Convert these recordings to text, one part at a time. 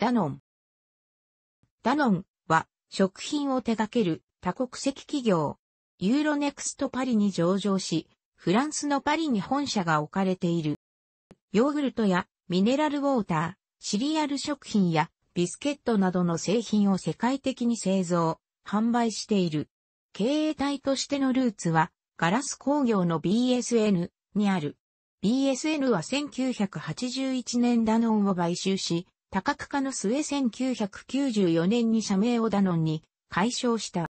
ダノン。ダノンは食品を手掛ける多国籍企業。ユーロネクストパリに上場し、フランスのパリに本社が置かれている。ヨーグルトやミネラルウォーター、シリアル食品やビスケットなどの製品を世界的に製造、販売している。経営体としてのルーツはガラス工業の BSN にある。BSN は1981年ダノンを買収し、多角化の末1994年に社名をダノンに解消した。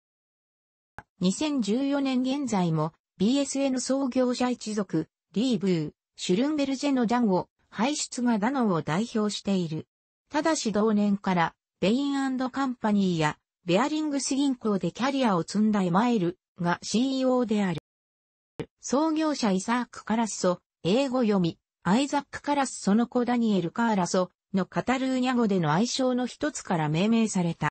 2014年現在も BSN 創業者一族、リーブー、シュルンベルジェのダンを、排出がダノンを代表している。ただし同年から、ベインカンパニーや、ベアリングス銀行でキャリアを積んだエマイルが CEO である。創業者イサーク・カラッソ、英語読み、アイザック・カラッソの子ダニエル・カーラソ、のカタルーニャ語での愛称の一つから命名された。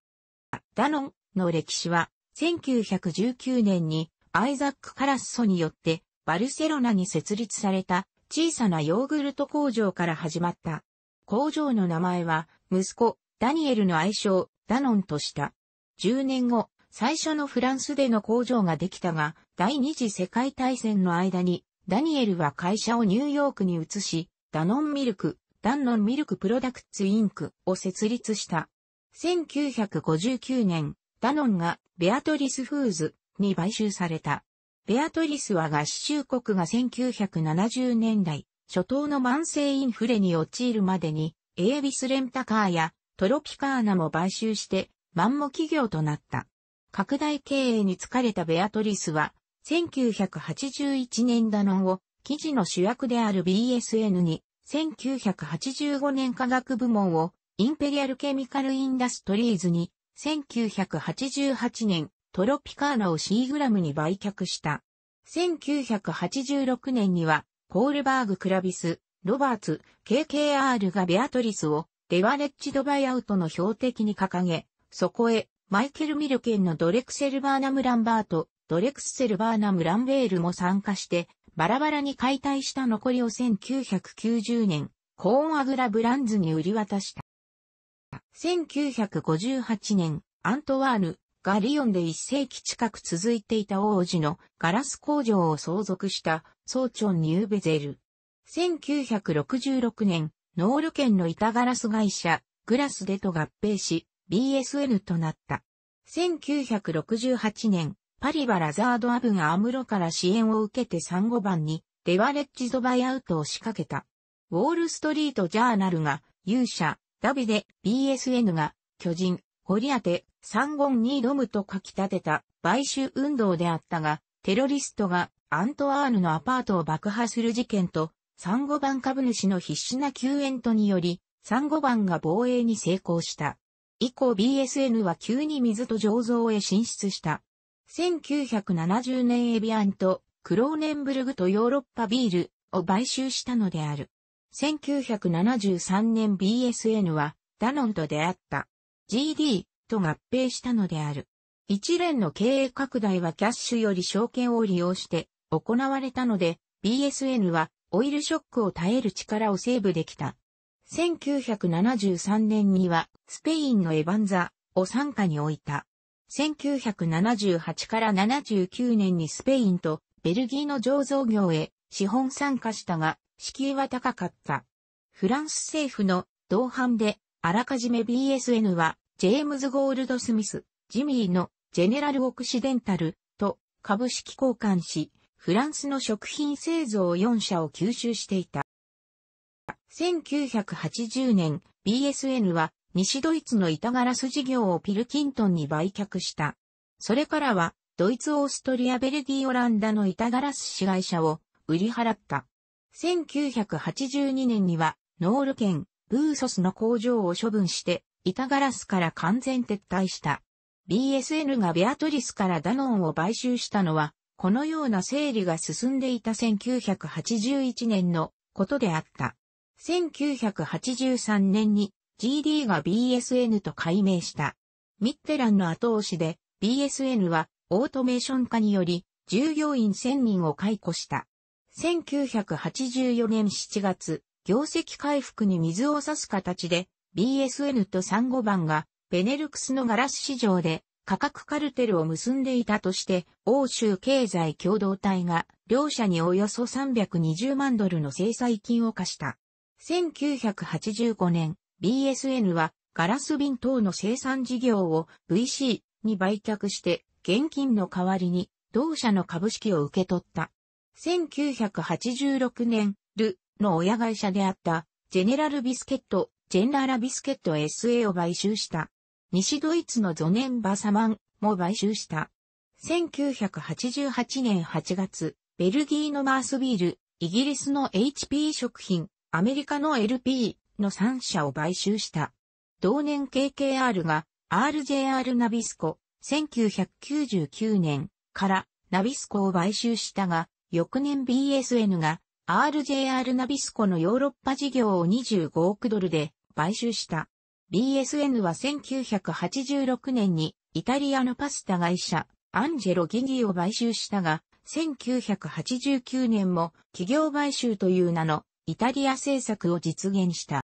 ダノンの歴史は、1919年にアイザック・カラッソによってバルセロナに設立された小さなヨーグルト工場から始まった。工場の名前は息子ダニエルの愛称ダノンとした。10年後、最初のフランスでの工場ができたが、第二次世界大戦の間にダニエルは会社をニューヨークに移し、ダノンミルクダンノンミルクプロダクツインクを設立した。1959年、ダノンがベアトリスフーズに買収された。ベアトリスは合衆国が1970年代、初頭の慢性インフレに陥るまでに、エービスレンタカーやトロピカーナも買収して、マンモ企業となった。拡大経営に疲れたベアトリスは、1981年ダノンを記事の主役である BSN に1985年科学部門をインペリアルケミカルインダストリーズに、1988年トロピカーナをシーグラムに売却した。1986年には、コールバーグ・クラビス、ロバーツ、KKR がベアトリスをレバレッジドバイアウトの標的に掲げ、そこへマイケル・ミルケンのドレクセル・バーナム・ランバート、ドレクセル・バーナム・ランベールも参加してバラバラに解体した残りを1990年、コーンアグラブランズに売り渡した。1958年、アントワーヌ、がリオンで一世紀近く続いていた王子のガラス工場を相続したソーチョン・ニューベゼル。1966年、ノール県の板ガラス会社、グラスデと合併し、BSN となった。1968年、パリはラザードアブがアムロから支援を受けて3、5番に、レバレッジドバイアウトを仕掛けた。ウォールストリートジャーナルが、勇者、ダビデ、BSN が、巨人、ホリアテ、ンゴに挑むと書き立てた、買収運動であったが、テロリストが、アントワーヌのアパートを爆破する事件と、3、5番株主の必死な救援とにより、3、5番が防衛に成功した。以降 BSN は急に水と醸造へ進出した。1970年エビアンとクローネンブルグとヨーロッパビールを買収したのである。1973年 BSN はダノンと出会った GD と合併したのである。一連の経営拡大はキャッシュより証券を利用して行われたので BSN はオイルショックを耐える力をセーブできた。1973年にはスペインのエバンザを参加に置いた。1978から79年にスペインとベルギーの醸造業へ資本参加したが、敷居は高かった。フランス政府の同伴で、あらかじめ BSN は、ジェームズ・ゴールド・スミス、ジミーのジェネラル・オクシデンタルと株式交換し、フランスの食品製造4社を吸収していた。1980年、BSN は西ドイツの板ガラス事業をピルキントンに売却した。それからは、ドイツ・オーストリア・ベルギー・オランダの板ガラス市会社を売り払った。1982年には、ノール県、ブーソスの工場を処分して、板ガラスから完全撤退した。BSN がベアトリスからダノンを買収したのは、このような整理が進んでいた1981年のことであった。1983年に GD が BSN と改名した。ミッテランの後押しで BSN はオートメーション化により従業員1000人を解雇した。1984年7月、業績回復に水を差す形で BSN と35番がベネルクスのガラス市場で価格カルテルを結んでいたとして欧州経済共同体が両社におよそ320万ドルの制裁金を課した。1985年、BSN はガラス瓶等の生産事業を VC に売却して現金の代わりに同社の株式を受け取った。1986年、ルの親会社であったジェネラルビスケット、ジェンラーラビスケット SA を買収した。西ドイツのゾネンバサマンも買収した。1988年8月、ベルギーのマースビール、イギリスの HP 食品、アメリカの LP、の3社を買収した。同年 KKR が RJR ナビスコ1999年からナビスコを買収したが、翌年 BSN が RJR ナビスコのヨーロッパ事業を25億ドルで買収した。BSN は1986年にイタリアのパスタ会社アンジェロ・ギギを買収したが、1989年も企業買収という名のイタリア政策を実現した。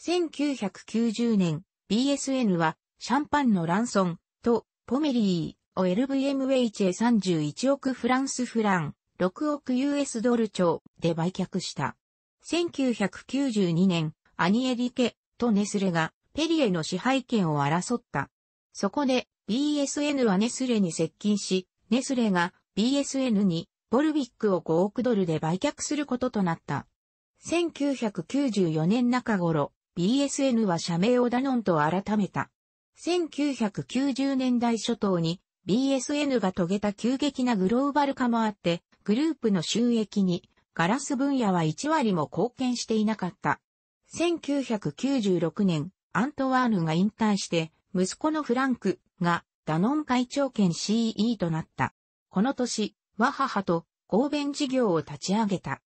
1990年、BSN は、シャンパンのランソンとポメリーを LVMH へ31億フランスフラン、6億 US ドル超で売却した。1992年、アニエリケとネスレがペリエの支配権を争った。そこで BSN はネスレに接近し、ネスレが BSN にボルビックを5億ドルで売却することとなった。1994年中頃、BSN は社名をダノンと改めた。1990年代初頭に BSN が遂げた急激なグローバル化もあって、グループの収益にガラス分野は1割も貢献していなかった。1996年、アントワーヌが引退して、息子のフランクがダノン会長兼 CE となった。この年、ワハハと合弁事業を立ち上げた。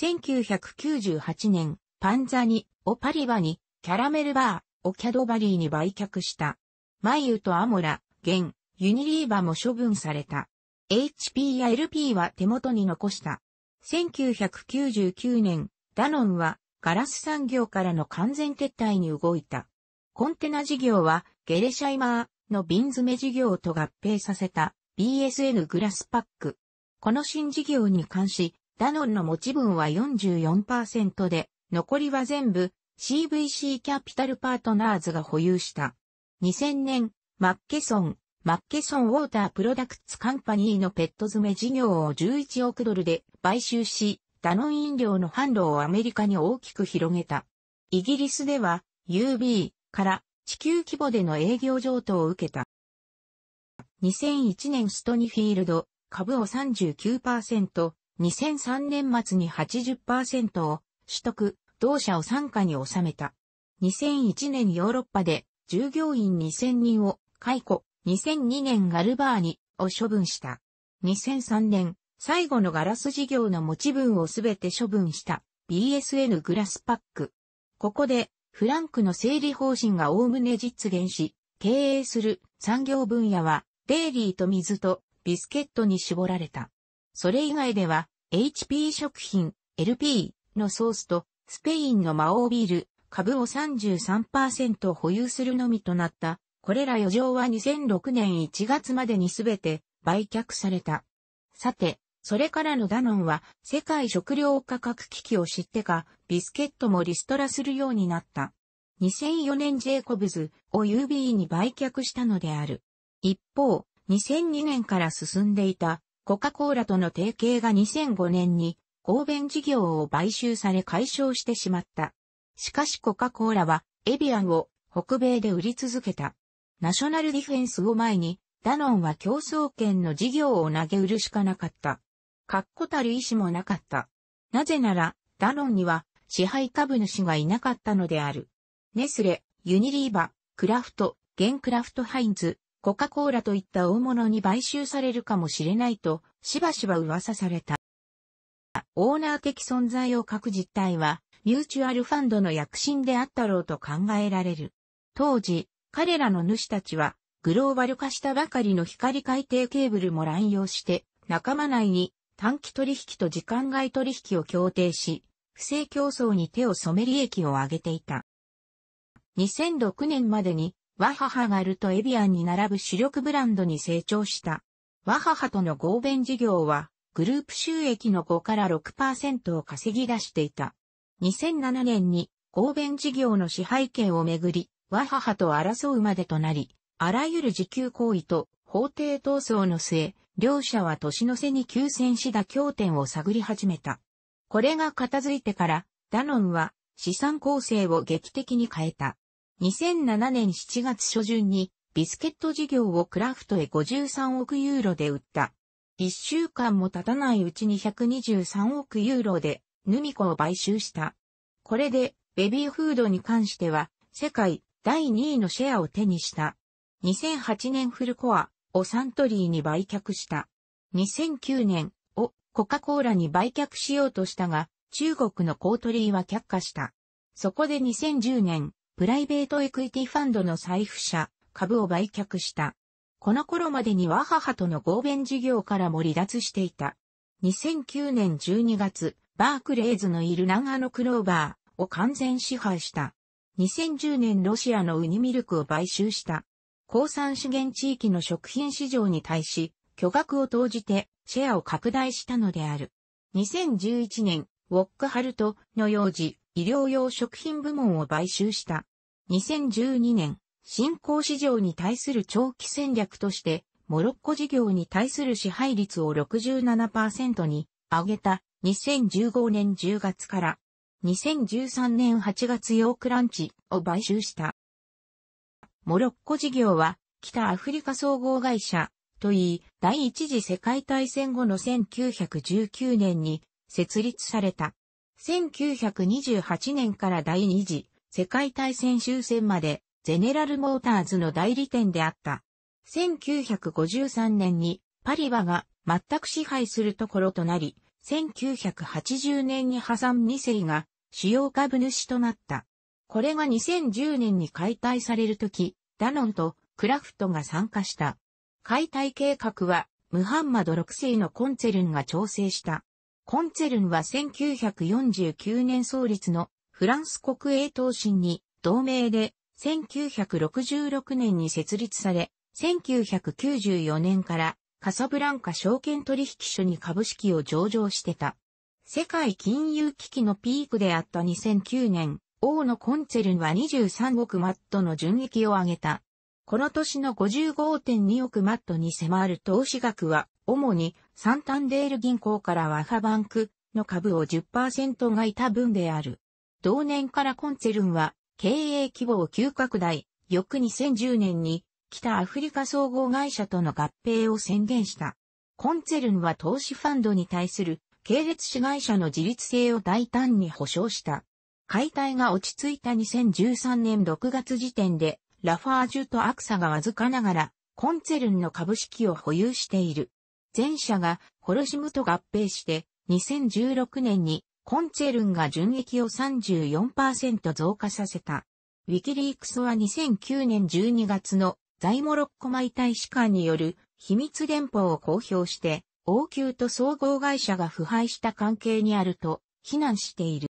1998年、パンザにをパリバに、キャラメルバーをキャドバリーに売却した。マイユとアモラ、現、ユニリーバも処分された。HP や LP は手元に残した。1999年、ダノンはガラス産業からの完全撤退に動いた。コンテナ事業はゲレシャイマーの瓶詰め事業と合併させた BSN グラスパック。この新事業に関し、ダノンの持ち分は44%で、残りは全部 CVC キャピタルパートナーズが保有した。2000年、マッケソン、マッケソンウォータープロダクツカンパニーのペット詰め事業を11億ドルで買収し、ダノン飲料の販路をアメリカに大きく広げた。イギリスでは UB から地球規模での営業譲渡を受けた。2001年ストニフィールド株を39%、2003年末に80%を取得、同社を参加に収めた。2001年ヨーロッパで従業員2000人を解雇、2002年ガルバーニを処分した。2003年、最後のガラス事業の持ち分をすべて処分した BSN グラスパック。ここでフランクの整理方針が概ね実現し、経営する産業分野はデイリーと水とビスケットに絞られた。それ以外では HP 食品、LP、のソースと、スペインの魔王ビール、株を33%保有するのみとなった。これら余剰は2006年1月までにすべて売却された。さて、それからのダノンは世界食料価格危機を知ってか、ビスケットもリストラするようになった。2004年ジェイコブズを UB に売却したのである。一方、2002年から進んでいたコカ・コーラとの提携が2005年に合弁事業を買収され解消してしまった。しかしコカ・コーラはエビアンを北米で売り続けた。ナショナルディフェンスを前に、ダノンは競争権の事業を投げ売るしかなかった。確固たる意志もなかった。なぜなら、ダノンには支配株主がいなかったのである。ネスレ、ユニリーバ、クラフト、ゲンクラフトハインズ、コカ・コーラといった大物に買収されるかもしれないと、しばしば噂された。オーナー的存在を書く実態は、ミューチュアルファンドの躍進であったろうと考えられる。当時、彼らの主たちは、グローバル化したばかりの光海底ケーブルも乱用して、仲間内に短期取引と時間外取引を協定し、不正競争に手を染め利益を上げていた。2006年までに、ワハハガルとエビアンに並ぶ主力ブランドに成長した。ワハハとの合弁事業は、グループ収益の5から6%を稼ぎ出していた。2007年に合弁事業の支配権をめぐり、和母と争うまでとなり、あらゆる時給行為と法廷闘争の末、両者は年の瀬に休戦しだ協点を探り始めた。これが片付いてから、ダノンは資産構成を劇的に変えた。2007年7月初旬にビスケット事業をクラフトへ53億ユーロで売った。一週間も経たないうちに123億ユーロでヌミコを買収した。これでベビーフードに関しては世界第2位のシェアを手にした。2008年フルコアをサントリーに売却した。2009年をコカ・コーラに売却しようとしたが、中国のコートリーは却下した。そこで2010年、プライベートエクイティファンドの財布社、株を売却した。この頃までには母との合弁事業からも離脱していた。2009年12月、バークレーズのいる長野クローバーを完全支配した。2010年ロシアのウニミルクを買収した。鉱産資源地域の食品市場に対し、巨額を投じてシェアを拡大したのである。2011年、ウォックハルトの幼児医療用食品部門を買収した。2012年、新興市場に対する長期戦略として、モロッコ事業に対する支配率を67%に上げた2015年10月から2013年8月ークランチを買収した。モロッコ事業は北アフリカ総合会社といい、第一次世界大戦後の1919年に設立された。1928年から第二次世界大戦終戦までゼネラルモーターズの代理店であった。1953年にパリバが全く支配するところとなり、1980年にハサン2世が主要株主となった。これが2010年に解体されるとき、ダノンとクラフトが参加した。解体計画は、ムハンマド6世のコンツェルンが調整した。コンツェルンは1949年創立のフランス国営投進に同盟で1966年に設立され、1994年からカサブランカ証券取引所に株式を上場してた。世界金融危機のピークであった2009年、王のコンツェルンは23億マットの純益を上げた。この年の55.2億マットに迫る投資額は、主にサンタンデール銀行からワハバンクの株を10%がいた分である。同年からコンツェルンは経営規模を急拡大、翌2010年に北アフリカ総合会社との合併を宣言した。コンツェルンは投資ファンドに対する系列子会社の自立性を大胆に保障した。解体が落ち着いた2013年6月時点で、ラファージュとアクサがわずかながら、コンツェルンの株式を保有している。前者がホロシムと合併して、2016年にコンチェルンが純益を34%増加させた。ウィキリークスは2009年12月の在モロッコ米大使館による秘密電報を公表して、王宮と総合会社が腐敗した関係にあると非難している。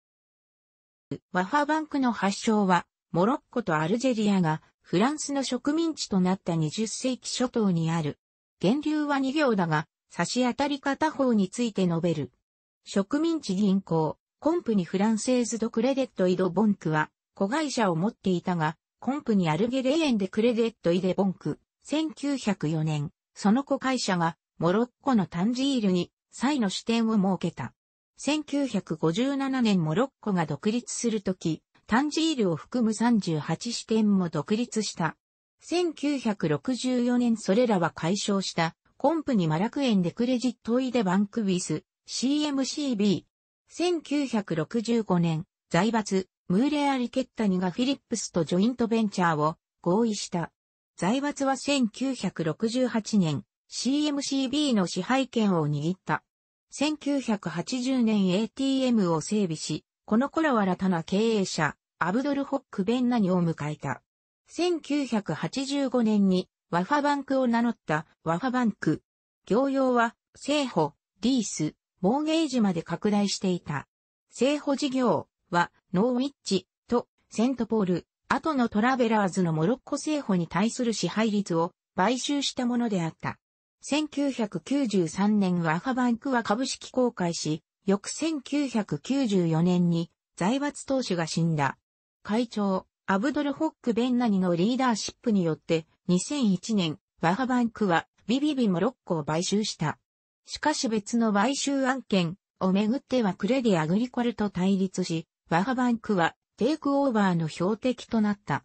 ワファバンクの発祥は、モロッコとアルジェリアがフランスの植民地となった20世紀初頭にある。源流は2行だが、差し当たり片方について述べる。植民地銀行、コンプにフランセーズドクレデットイドボンクは、子会社を持っていたが、コンプにアルゲレーンでクレデットイデボンク、1904年、その子会社が、モロッコのタンジールに、際の支店を設けた。1957年モロッコが独立するとき、タンジールを含む38支店も独立した。1964年それらは解消した、コンプにマラクエンでクレジットイデバンクビス、CMCB。1965年、財閥、ムーレア・リケッタニがフィリップスとジョイントベンチャーを合意した。財閥は1968年、CMCB の支配権を握った。1980年 ATM を整備し、この頃は新たな経営者、アブドル・ホック・ベンナニを迎えた。1985年に、ワファバンクを名乗ったワファバンク。業用は、生保、リース、モーゲージまで拡大していた。生保事業はノーウィッチとセントポール、後のトラベラーズのモロッコ生保に対する支配率を買収したものであった。1993年ワハバンクは株式公開し、翌1994年に財閥投資が死んだ。会長、アブドル・ホック・ベンナニのリーダーシップによって、2001年、ワハバンクはビビビモロッコを買収した。しかし別の買収案件をめぐってはクレディアグリコルと対立し、ワハバンクはテイクオーバーの標的となった。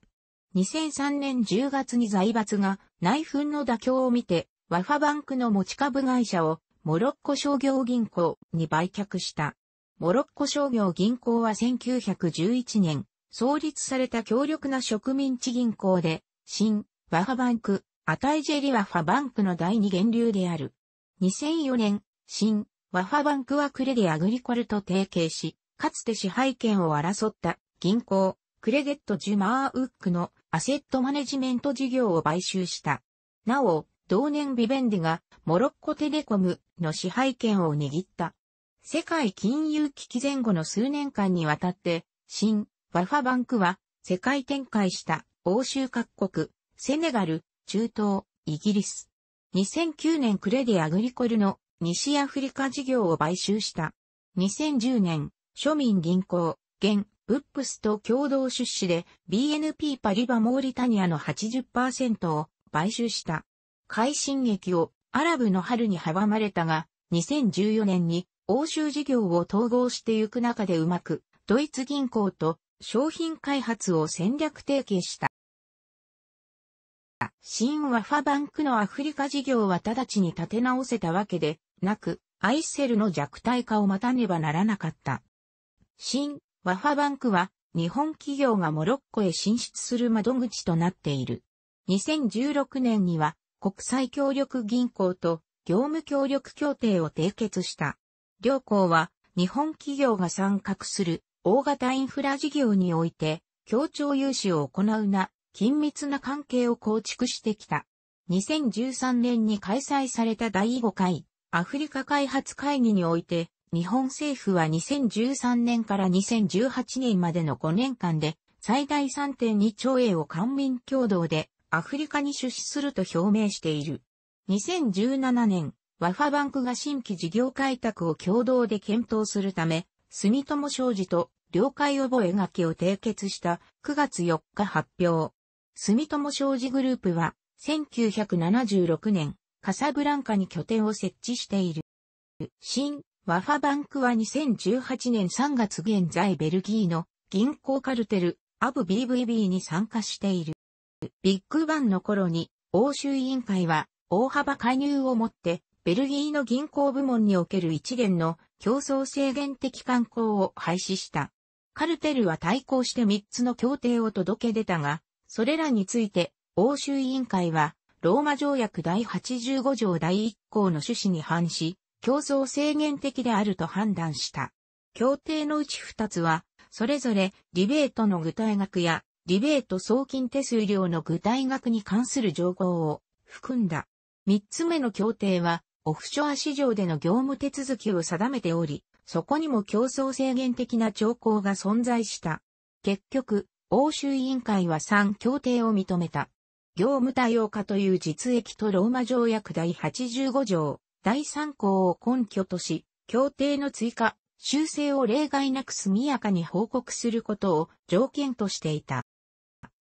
2003年10月に財閥が内紛の妥協を見て、ワハバンクの持ち株会社をモロッコ商業銀行に売却した。モロッコ商業銀行は1911年、創立された強力な植民地銀行で、新、ワハバンク、アタイジェリワファバンクの第二源流である。2004年、新、ワファバンクはクレディアグリコルと提携し、かつて支配権を争った銀行、クレデット・ジュマーウックのアセットマネジメント事業を買収した。なお、同年ビベンディがモロッコテレコムの支配権を握った。世界金融危機前後の数年間にわたって、新、ワファバンクは世界展開した欧州各国、セネガル、中東、イギリス、2009年クレディアグリコルの西アフリカ事業を買収した。2010年、庶民銀行、現、ブップスと共同出資で BNP パリバモーリタニアの80%を買収した。快進撃をアラブの春に阻まれたが、2014年に欧州事業を統合してゆく中でうまく、ドイツ銀行と商品開発を戦略提携した。た新ワファバンクのアフリカ事業は直ちに立て直せたわけでなく、アイセルの弱体化を待たねばならなかった。新ワファバンクは日本企業がモロッコへ進出する窓口となっている。2016年には国際協力銀行と業務協力協定を締結した。両行は日本企業が参画する大型インフラ事業において協調融資を行うな緊密な関係を構築してきた。2013年に開催された第5回アフリカ開発会議において、日本政府は2013年から2018年までの5年間で最大3.2兆円を官民共同でアフリカに出資すると表明している。2017年、ワファバンクが新規事業開拓を共同で検討するため、住友商事と了解覚書を締結した9月4日発表。住友商事グループは、1976年、カサブランカに拠点を設置している。新、ワファバンクは2018年3月現在ベルギーの銀行カルテル、アブ BVB に参加している。ビッグバンの頃に、欧州委員会は、大幅介入をもって、ベルギーの銀行部門における一元の競争制限的観光を廃止した。カルテルは対抗して3つの協定を届け出たが、それらについて、欧州委員会は、ローマ条約第85条第1項の趣旨に反し、競争制限的であると判断した。協定のうち2つは、それぞれ、リベートの具体額や、リベート送金手数料の具体額に関する情報を含んだ。3つ目の協定は、オフショア市場での業務手続きを定めており、そこにも競争制限的な兆候が存在した。結局、欧州委員会は3協定を認めた。業務多様化という実益とローマ条約第85条、第3項を根拠とし、協定の追加、修正を例外なく速やかに報告することを条件としていた。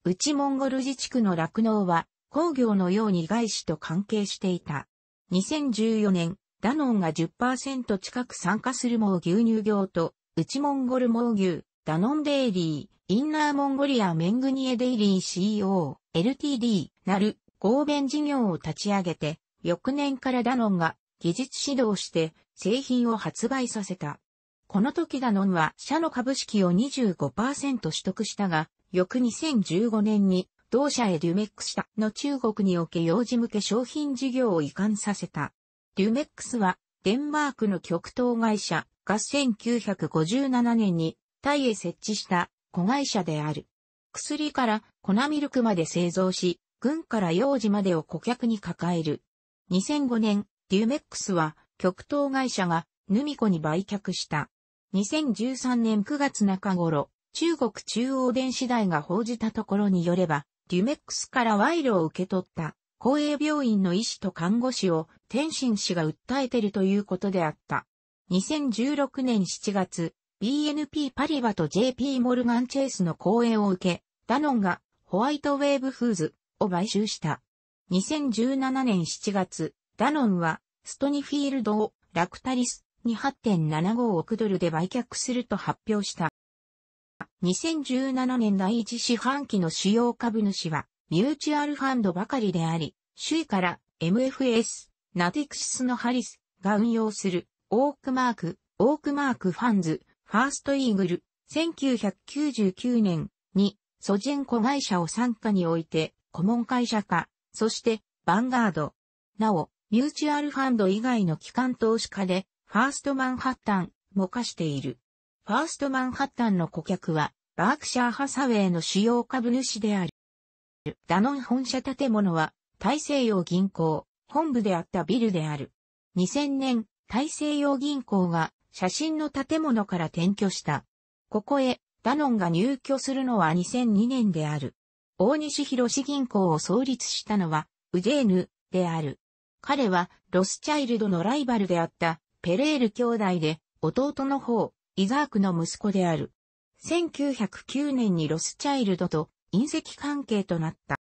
内モンゴル自治区の酪農は工業のように外資と関係していた。2014年、ダノンが10%近く参加するも牛乳業と内モンゴル猛牛、ダノンデイリー、インナーモンゴリア・メングニエ・デイリー CEO、LTD、なる、合弁事業を立ち上げて、翌年からダノンが技術指導して製品を発売させた。この時ダノンは社の株式を25%取得したが、翌2015年に同社へデュメックスたの中国におけ幼児向け商品事業を移管させた。デュメックスはデンマークの極東会社が1957年にタイへ設置した子会社である。薬から粉ミルクまで製造し、軍から幼児までを顧客に抱える。2005年、デュメックスは極東会社がヌミコに売却した。2013年9月中頃、中国中央電子台が報じたところによれば、デュメックスから賄賂を受け取った公営病院の医師と看護師を天津氏が訴えているということであった。2016年7月、BNP パリバと JP モルガンチェイスの講演を受け、ダノンがホワイトウェーブフーズを買収した。2017年7月、ダノンはストニフィールドをラクタリスに8.75億ドルで売却すると発表した。2017年第一四半期の主要株主はミューチュアルファンドばかりであり、首位から MFS、ナティクシスのハリスが運用するオークマーク、オークマークファンズ、ファーストイーグル、1999年に、ソジェン子会社を参加において、顧問会社化、そして、バンガード。なお、ミューチュアルファンド以外の機関投資家で、ファーストマンハッタンも課している。ファーストマンハッタンの顧客は、バークシャーハサウェイの主要株主である。ダノン本社建物は、大西洋銀行、本部であったビルである。2000年、大西洋銀行が写真の建物から転居した。ここへ、ダノンが入居するのは2002年である。大西広志銀行を創立したのは、ウジェーヌである。彼は、ロスチャイルドのライバルであった、ペレール兄弟で、弟の方、イザークの息子である。1909年にロスチャイルドと隕石関係となった。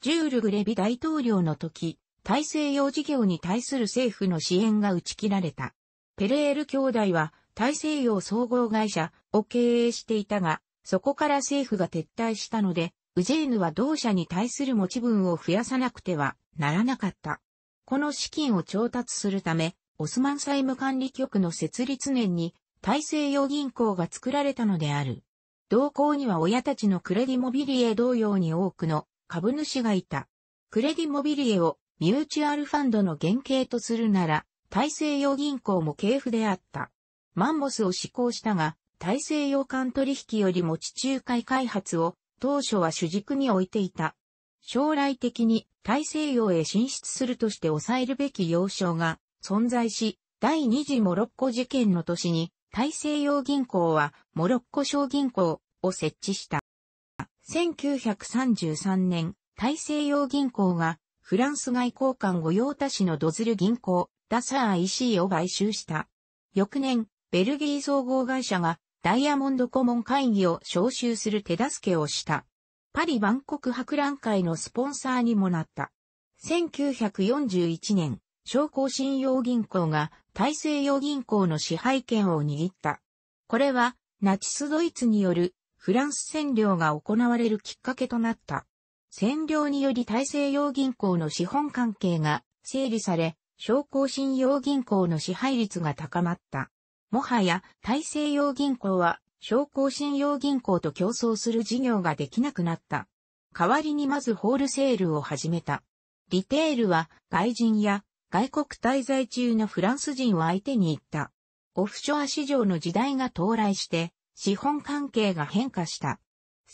ジュール・グレビ大統領の時、大西洋事業に対する政府の支援が打ち切られた。ペレール兄弟は大西洋総合会社を経営していたが、そこから政府が撤退したので、ウジェーヌは同社に対する持ち分を増やさなくてはならなかった。この資金を調達するため、オスマン債務管理局の設立年に大西洋銀行が作られたのである。同行には親たちのクレディモビリエ同様に多くの株主がいた。クレディモビリエをミューチュアルファンドの原型とするなら、大西洋銀行も系譜であった。マンモスを施行したが、大西洋間取引よりも地中海開発を当初は主軸に置いていた。将来的に大西洋へ進出するとして抑えるべき要衝が存在し、第二次モロッコ事件の年に大西洋銀行はモロッコ小銀行を設置した。1933年、大西洋銀行がフランス外交官御用達のドズル銀行ダサー EC を買収した。翌年、ベルギー総合会社がダイヤモンド顧問会議を招集する手助けをした。パリ万国博覧会のスポンサーにもなった。1941年、商工信用銀行が大西洋銀行の支配権を握った。これはナチスドイツによるフランス占領が行われるきっかけとなった。占領により大西洋銀行の資本関係が整理され、商工信用銀行の支配率が高まった。もはや、大西洋銀行は、商工信用銀行と競争する事業ができなくなった。代わりにまずホールセールを始めた。リテールは、外人や、外国滞在中のフランス人を相手に言った。オフショア市場の時代が到来して、資本関係が変化した。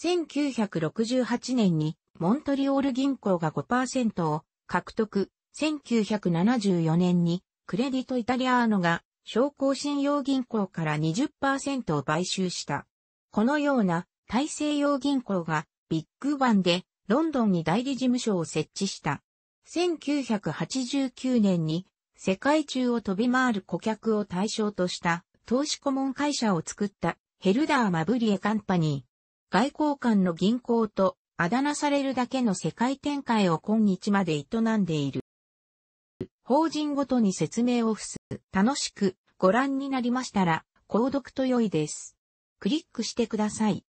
1968年に、モントリオール銀行が5%を獲得、1974年にクレディトイタリアーノが商工信用銀行から20%を買収した。このような大西洋銀行がビッグバンでロンドンに代理事務所を設置した。1989年に世界中を飛び回る顧客を対象とした投資顧問会社を作ったヘルダー・マブリエ・カンパニー。外交官の銀行とあだ名されるだけの世界展開を今日まで営んでいる。法人ごとに説明を付す。楽しくご覧になりましたら、購読と良いです。クリックしてください。